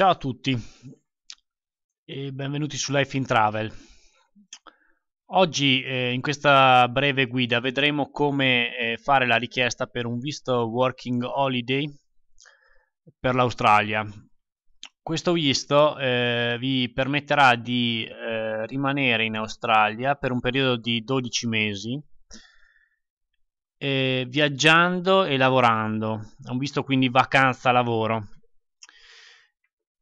Ciao a tutti e benvenuti su Life in Travel. Oggi eh, in questa breve guida vedremo come eh, fare la richiesta per un visto working holiday per l'Australia. Questo visto eh, vi permetterà di eh, rimanere in Australia per un periodo di 12 mesi eh, viaggiando e lavorando, È un visto quindi vacanza-lavoro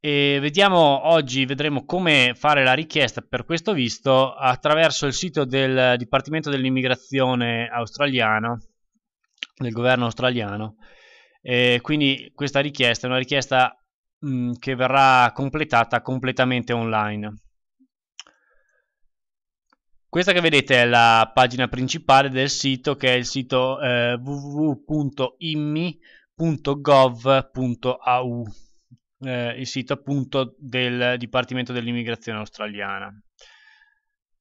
e vediamo oggi vedremo come fare la richiesta per questo visto attraverso il sito del Dipartimento dell'immigrazione australiano del governo australiano e quindi questa richiesta è una richiesta mh, mm, che verrà completata completamente online questa che vedete è la pagina principale del sito che è il sito eh, www.immi.gov.au eh, il sito appunto del Dipartimento dell'immigrazione australiana.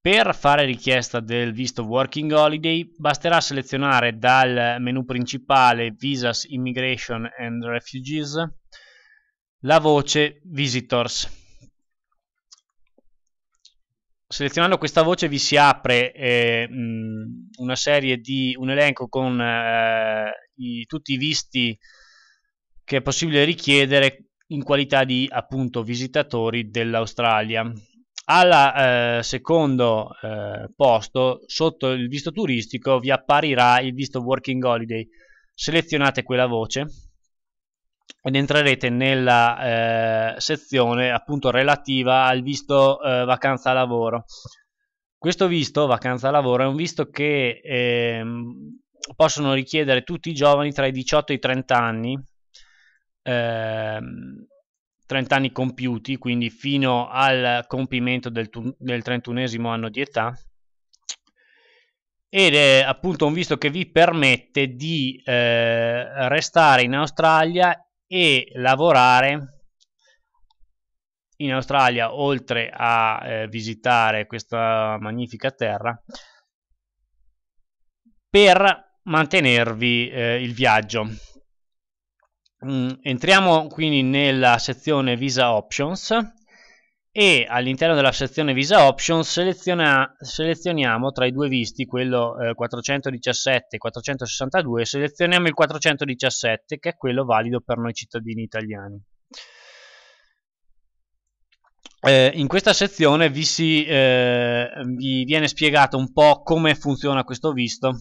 Per fare richiesta del visto Working Holiday basterà selezionare dal menu principale Visas, Immigration and Refugees la voce Visitors. Selezionando questa voce vi si apre eh, una serie di un elenco con eh, i, tutti i visti che è possibile richiedere in qualità di appunto visitatori dell'Australia. Al eh, secondo eh, posto, sotto il visto turistico, vi apparirà il visto Working Holiday. Selezionate quella voce ed entrerete nella eh, sezione appunto relativa al visto eh, vacanza lavoro. Questo visto vacanza lavoro è un visto che ehm, possono richiedere tutti i giovani tra i 18 e i 30 anni ehm, 30 anni compiuti, quindi fino al compimento del, tu- del 31 anno di età, ed è appunto un visto che vi permette di eh, restare in Australia e lavorare in Australia oltre a eh, visitare questa magnifica terra per mantenervi eh, il viaggio Mm, entriamo quindi nella sezione Visa Options e all'interno della sezione Visa Options selezioniamo tra i due visti, quello eh, 417 e 462, selezioniamo il 417 che è quello valido per noi cittadini italiani. Eh, in questa sezione vi, si, eh, vi viene spiegato un po' come funziona questo visto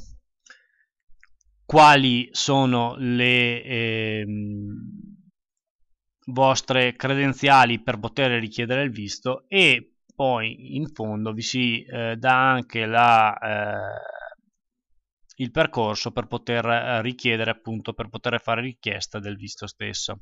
quali sono le eh, vostre credenziali per poter richiedere il visto e poi in fondo vi si eh, dà anche la, eh, il percorso per poter eh, richiedere appunto per poter fare richiesta del visto stesso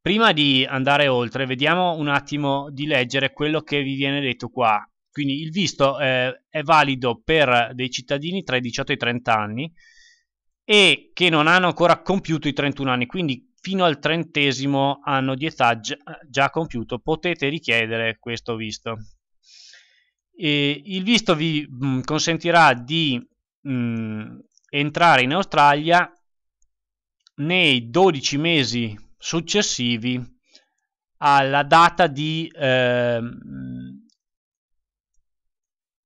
prima di andare oltre vediamo un attimo di leggere quello che vi viene detto qua quindi il visto eh, è valido per dei cittadini tra i 18 e i 30 anni e che non hanno ancora compiuto i 31 anni, quindi fino al trentesimo anno di età già, già compiuto potete richiedere questo visto. E il visto vi mh, mm, consentirà di mh, mm, entrare in Australia nei 12 mesi successivi alla data di, eh,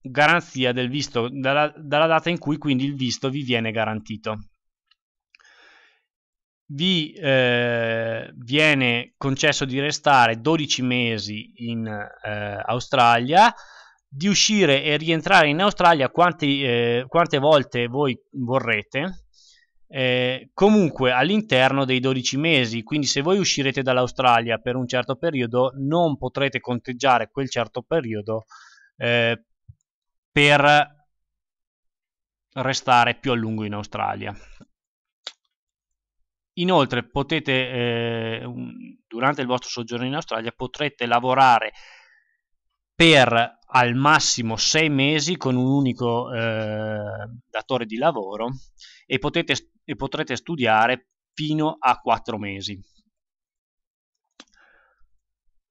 garanzia del visto dalla, dalla data in cui quindi il visto vi viene garantito vi eh, viene concesso di restare 12 mesi in eh, Australia, di uscire e rientrare in Australia quanti, eh, quante volte voi vorrete, eh, comunque all'interno dei 12 mesi, quindi se voi uscirete dall'Australia per un certo periodo non potrete conteggiare quel certo periodo eh, per restare più a lungo in Australia. Inoltre potete, eh, durante il vostro soggiorno in Australia, potrete lavorare per al massimo sei mesi con un unico eh, datore di lavoro e, potete, e potrete studiare fino a quattro mesi.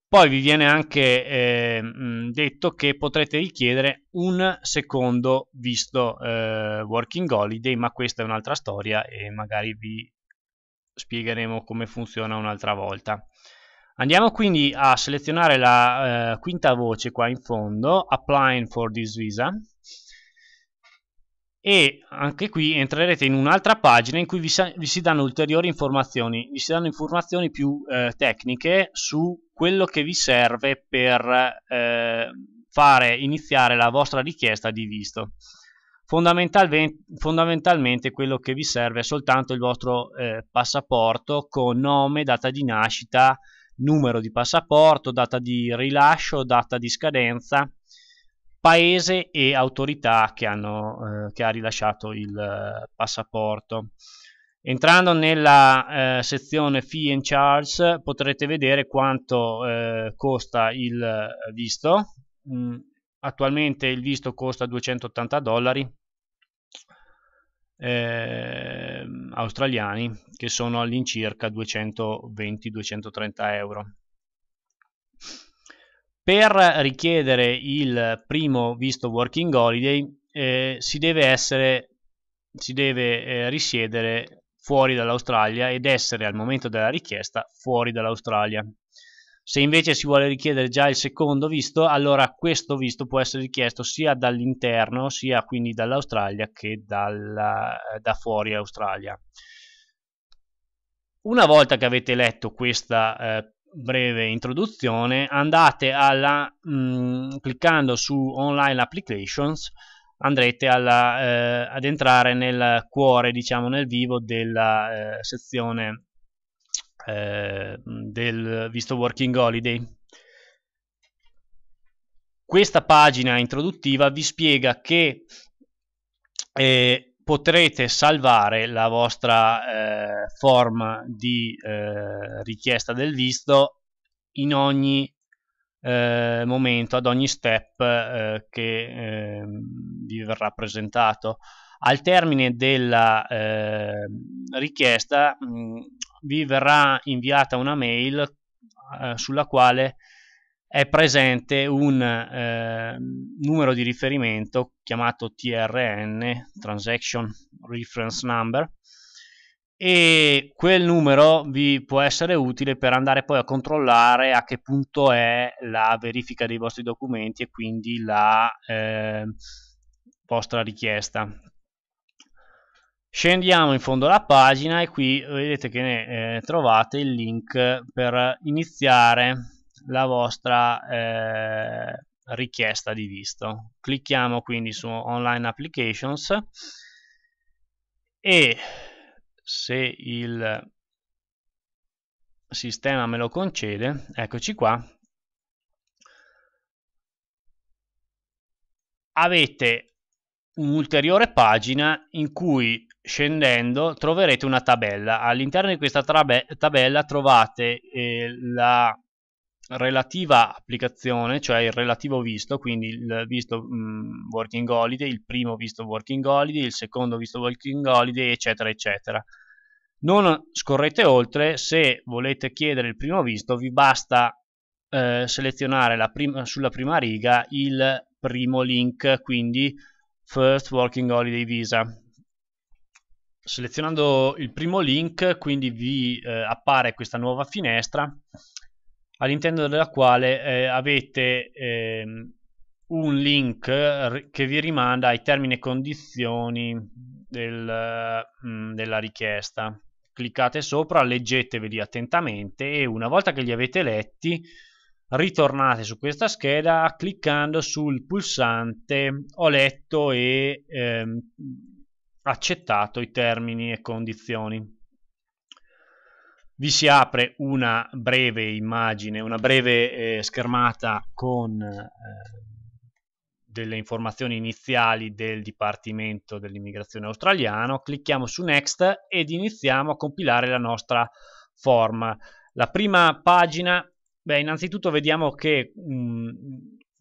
Poi vi viene anche eh, detto che potrete richiedere un secondo visto eh, working holiday, ma questa è un'altra storia e magari vi spiegheremo come funziona un'altra volta. Andiamo quindi a selezionare la eh, quinta voce qua in fondo, applying for this visa, e anche qui entrerete in un'altra pagina in cui vi, vi, si danno ulteriori informazioni, vi si danno informazioni più eh, tecniche su quello che vi serve per eh, fare iniziare la vostra richiesta di visto. Fondamentalmente, fondamentalmente quello che vi serve è soltanto il vostro eh, passaporto con nome, data di nascita, numero di passaporto, data di rilascio, data di scadenza paese e autorità che, hanno, eh, che ha rilasciato il eh, passaporto. Entrando nella eh, sezione Fee and Charge potrete vedere quanto eh, costa il eh, visto. Mm, attualmente il visto costa 280 dollari eh, australiani che sono all'incirca 220-230 euro. Per richiedere il primo visto working holiday eh, si deve, essere, si deve eh, risiedere fuori dall'Australia ed essere al momento della richiesta fuori dall'Australia. Se invece si vuole richiedere già il secondo visto, allora questo visto può essere richiesto sia dall'interno, sia quindi dall'Australia che dalla, da fuori Australia. Una volta che avete letto questa eh, breve introduzione, andate alla, mh, mm, cliccando su Online Applications, andrete alla, eh, ad entrare nel cuore, diciamo nel vivo della eh, sezione eh, del visto Working Holiday. Questa pagina introduttiva vi spiega che eh, potrete salvare la vostra eh, forma di eh, richiesta del visto in ogni eh, momento, ad ogni step eh, che ehm, vi verrà presentato. Al termine della eh, richiesta mh, mm, vi verrà inviata una mail eh, sulla quale è presente un eh, numero di riferimento chiamato TRN, Transaction Reference Number, e quel numero vi può essere utile per andare poi a controllare a che punto è la verifica dei vostri documenti e quindi la eh, vostra richiesta. Scendiamo in fondo alla pagina e qui vedete che ne, eh, trovate il link per iniziare la vostra eh, richiesta di visto. Clicchiamo quindi su Online Applications e se il sistema me lo concede, eccoci qua, avete un'ulteriore pagina in cui scendendo troverete una tabella. All'interno di questa tabella trovate eh, la relativa applicazione, cioè il relativo visto, quindi il visto mh, working holiday, il primo visto working holiday, il secondo visto working holiday, eccetera, eccetera. Non scorrete oltre, se volete chiedere il primo visto vi basta eh, selezionare prima, sulla prima riga il primo link, quindi First Working Holiday Visa. Selezionando il primo link, quindi vi eh, appare questa nuova finestra all'interno della quale eh, avete eh, un link che vi rimanda ai termini e condizioni del, mm, della richiesta. Cliccate sopra, leggeteveli attentamente e una volta che li avete letti ritornate su questa scheda cliccando sul pulsante ho letto e ehm, accettato i termini e condizioni vi si apre una breve immagine, una breve eh, schermata con eh, delle informazioni iniziali del Dipartimento dell'immigrazione australiano, clicchiamo su Next ed iniziamo a compilare la nostra forma. La prima pagina, beh, innanzitutto vediamo che mh, mm,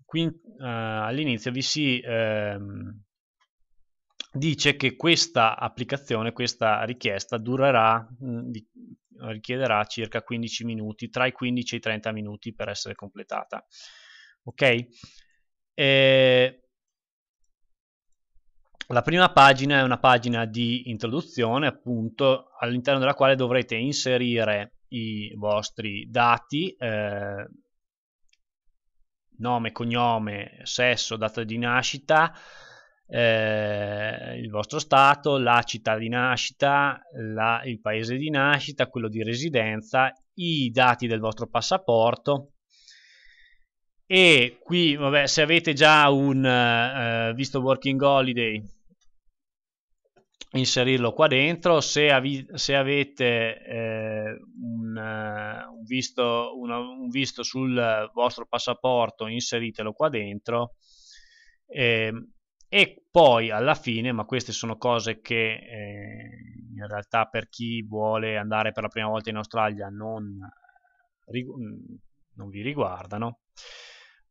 qui uh, all'inizio vi si eh, dice che questa applicazione, questa richiesta durerà mh, mm, di, richiederà circa 15 minuti, tra i 15 e i 30 minuti per essere completata. Ok? E... La prima pagina è una pagina di introduzione, appunto, all'interno della quale dovrete inserire i vostri dati, eh, nome, cognome, sesso, data di nascita, eh, il vostro stato, la città di nascita, la, il paese di nascita, quello di residenza, i dati del vostro passaporto e qui vabbè, se avete già un eh, visto working holiday inserirlo qua dentro se, avi, se avete eh, un, eh, un, visto, una, un visto sul vostro passaporto inseritelo qua dentro eh, e poi alla fine, ma queste sono cose che eh, in realtà per chi vuole andare per la prima volta in Australia non, eh, mm, non vi riguardano,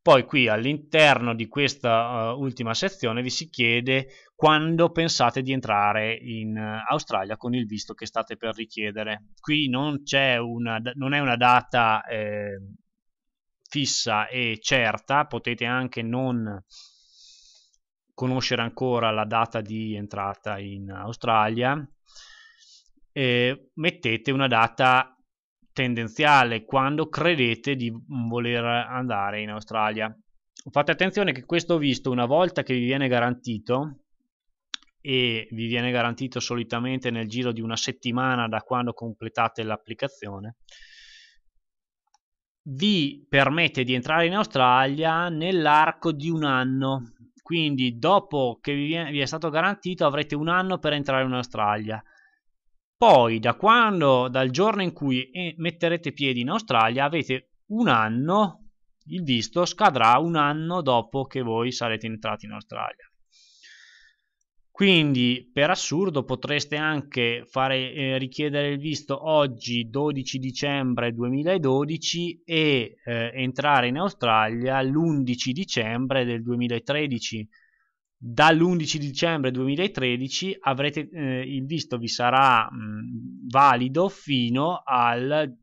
poi qui all'interno di questa uh, ultima sezione vi si chiede quando pensate di entrare in eh, Australia con il visto che state per richiedere. Qui non, una, non è una data eh, fissa e certa, potete anche non conoscere ancora la data di entrata in Australia, e mettete una data tendenziale quando credete di voler andare in Australia. Fate attenzione che questo visto una volta che vi viene garantito e vi viene garantito solitamente nel giro di una settimana da quando completate l'applicazione, vi permette di entrare in Australia nell'arco di un anno quindi dopo che vi è stato garantito avrete un anno per entrare in Australia. Poi da quando, dal giorno in cui eh, metterete piedi in Australia avete un anno, il visto scadrà un anno dopo che voi sarete entrati in Australia. Quindi per assurdo potreste anche fare, eh, richiedere il visto oggi 12 dicembre 2012 e eh, entrare in Australia l'11 dicembre del 2013. Dall'11 dicembre 2013 avrete, eh, il visto vi sarà mh, valido fino al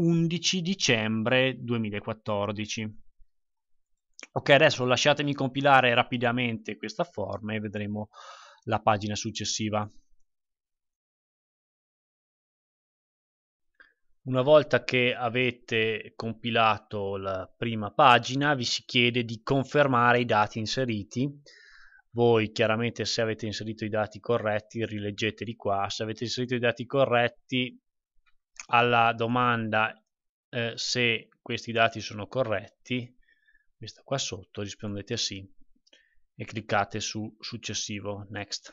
11 dicembre 2014 ok adesso lasciatemi compilare rapidamente questa forma e vedremo la pagina successiva Una volta che avete compilato la prima pagina vi si chiede di confermare i dati inseriti. Voi chiaramente se avete inserito i dati corretti rileggeteli qua, se avete inserito i dati corretti alla domanda eh, se questi dati sono corretti questa qua sotto, rispondete a sì e cliccate su successivo, next.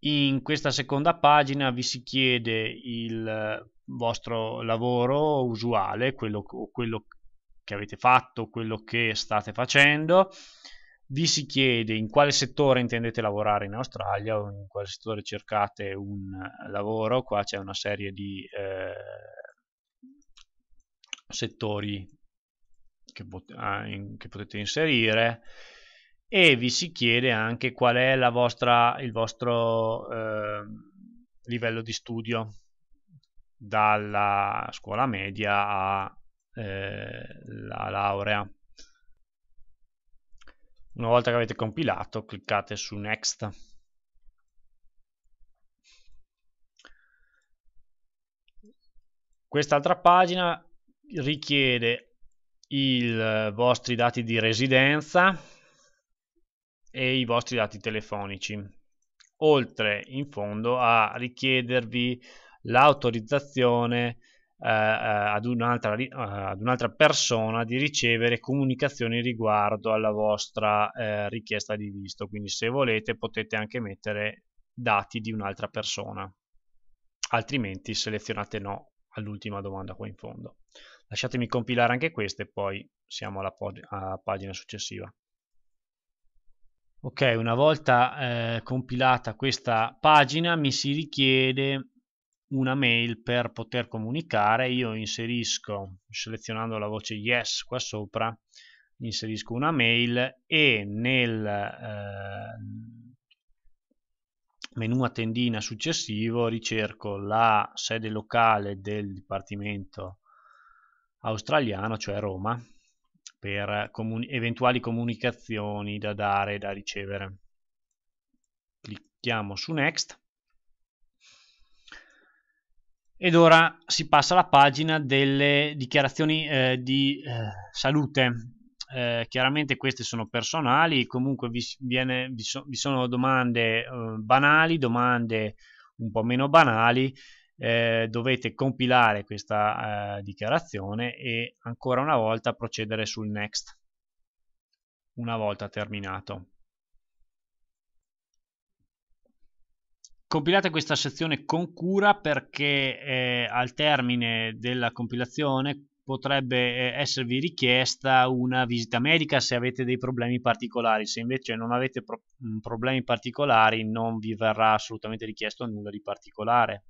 In questa seconda pagina vi si chiede il vostro lavoro usuale, quello, quello che avete fatto, quello che state facendo, vi si chiede in quale settore intendete lavorare in Australia o in quale settore cercate un lavoro, qua c'è una serie di eh, settori che, pot- che potete inserire e vi si chiede anche qual è vostra, il vostro eh, livello di studio dalla scuola media alla eh, laurea. Una volta che avete compilato cliccate su Next. Quest'altra pagina richiede i eh, vostri dati di residenza e i vostri dati telefonici, oltre in fondo a richiedervi l'autorizzazione eh, eh ad, un'altra, eh, ad persona di ricevere comunicazioni riguardo alla vostra eh, richiesta di visto, quindi se volete potete anche mettere dati di un'altra persona, altrimenti selezionate no all'ultima domanda qua in fondo. Lasciatemi compilare anche queste e poi siamo alla, alla pagina successiva. Ok, una volta eh, compilata questa pagina mi si richiede una mail per poter comunicare. Io inserisco, selezionando la voce yes qua sopra, inserisco una mail e nel eh, menu a tendina successivo ricerco la sede locale del Dipartimento australiano, cioè Roma, per comun- eventuali comunicazioni da dare e da ricevere. Clicchiamo su Next. Ed ora si passa alla pagina delle dichiarazioni eh, di eh, salute. Eh, chiaramente queste sono personali, comunque vi, viene, vi, so, vi sono domande eh, banali, domande un po' meno banali eh, dovete compilare questa eh, dichiarazione e ancora una volta procedere sul next una volta terminato. Compilate questa sezione con cura perché eh, al termine della compilazione potrebbe eh, esservi richiesta una visita medica se avete dei problemi particolari, se invece non avete pro mm, problemi particolari non vi verrà assolutamente richiesto nulla di particolare.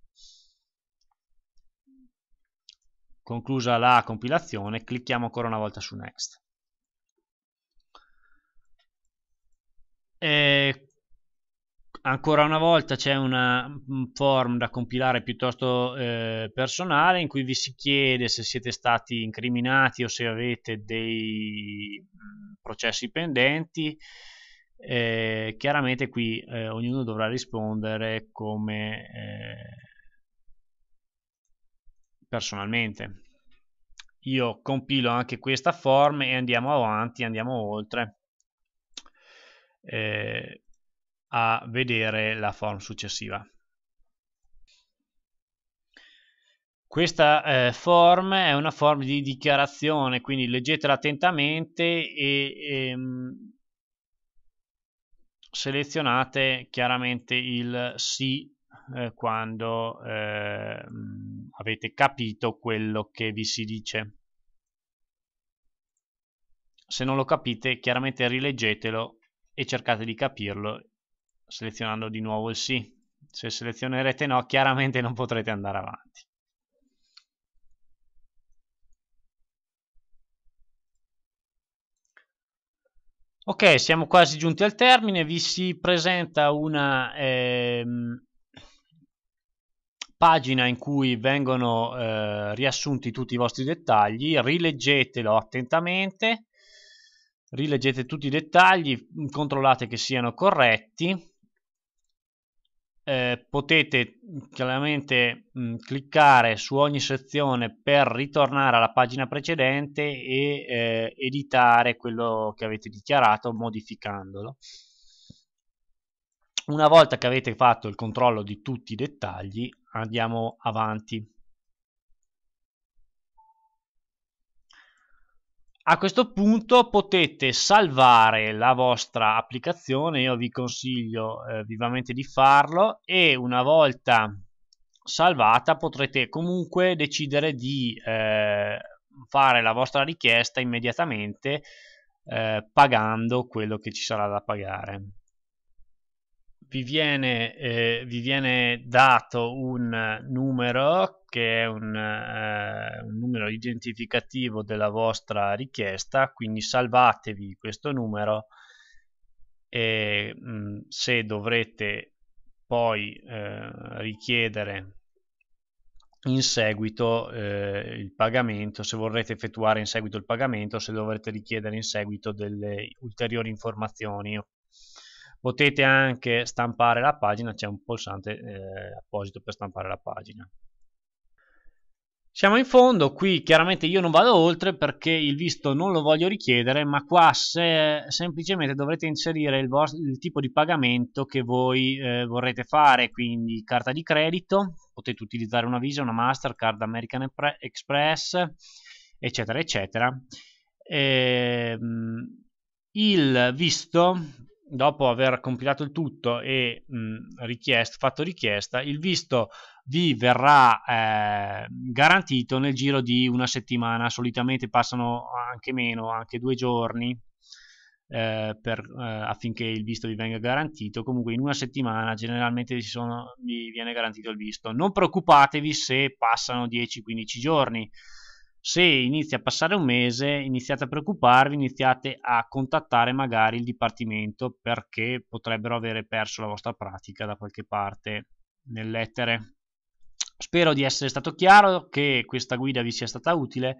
Conclusa la compilazione, clicchiamo ancora una volta su Next. E ancora una volta c'è una form da compilare piuttosto eh, personale in cui vi si chiede se siete stati incriminati o se avete dei mm, processi pendenti. Eh, chiaramente qui eh, ognuno dovrà rispondere come eh, personalmente. Io compilo anche questa form e andiamo avanti, andiamo oltre eh, a vedere la form successiva. Questa eh, form è una form di dichiarazione, quindi leggetela attentamente e, e ehm, selezionate chiaramente il sì eh, quando eh, avete capito quello che vi si dice. Se non lo capite, chiaramente rileggetelo e cercate di capirlo selezionando di nuovo il sì. Se selezionerete no, chiaramente non potrete andare avanti. Ok, siamo quasi giunti al termine, vi si presenta una ehm, pagina in cui vengono eh, riassunti tutti i vostri dettagli, rileggetelo attentamente, rileggete tutti i dettagli, controllate che siano corretti, eh, potete mm, chiaramente mh, mm, cliccare su ogni sezione per ritornare alla pagina precedente e eh, editare quello che avete dichiarato modificandolo. Una volta che avete fatto il controllo di tutti i dettagli, andiamo avanti. A questo punto potete salvare la vostra applicazione, io vi consiglio eh, vivamente di farlo e una volta salvata potrete comunque decidere di eh, fare la vostra richiesta immediatamente eh, pagando quello che ci sarà da pagare vi viene, eh, vi viene dato un numero che è un, eh, un, numero identificativo della vostra richiesta, quindi salvatevi questo numero e mh, mm, se dovrete poi eh, richiedere in seguito eh, il pagamento, se vorrete effettuare in seguito il pagamento, se dovrete richiedere in seguito delle ulteriori informazioni potete anche stampare la pagina c'è un pulsante eh, apposito per stampare la pagina siamo in fondo, qui chiaramente io non vado oltre perché il visto non lo voglio richiedere, ma qua se, semplicemente dovrete inserire il, il, tipo di pagamento che voi eh, vorrete fare, quindi carta di credito, potete utilizzare una Visa, una Mastercard, American Express, eccetera, eccetera. E, ehm, il visto dopo aver compilato il tutto e mh, richiest, fatto richiesta, il visto vi verrà eh, garantito nel giro di una settimana, solitamente passano anche meno, anche due giorni. Eh, per, eh, affinché il visto vi venga garantito comunque in una settimana generalmente sono, vi viene garantito il visto non preoccupatevi se passano 10-15 giorni se inizia a passare un mese iniziate a preoccuparvi, iniziate a contattare magari il dipartimento perché potrebbero avere perso la vostra pratica da qualche parte nell'etere. Spero di essere stato chiaro, che questa guida vi sia stata utile,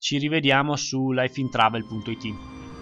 ci rivediamo su lifeintravel.it.